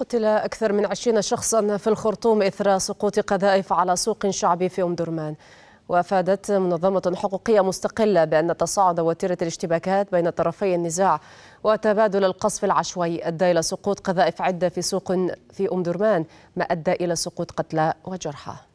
قتل أكثر من عشرين شخصا في الخرطوم إثر سقوط قذائف على سوق شعبي في أم درمان وافادت منظمه حقوقيه مستقله بان تصاعد وتيره الاشتباكات بين طرفي النزاع وتبادل القصف العشوائي ادى الى سقوط قذائف عده في سوق في ام درمان ما ادى الى سقوط قتلى وجرحى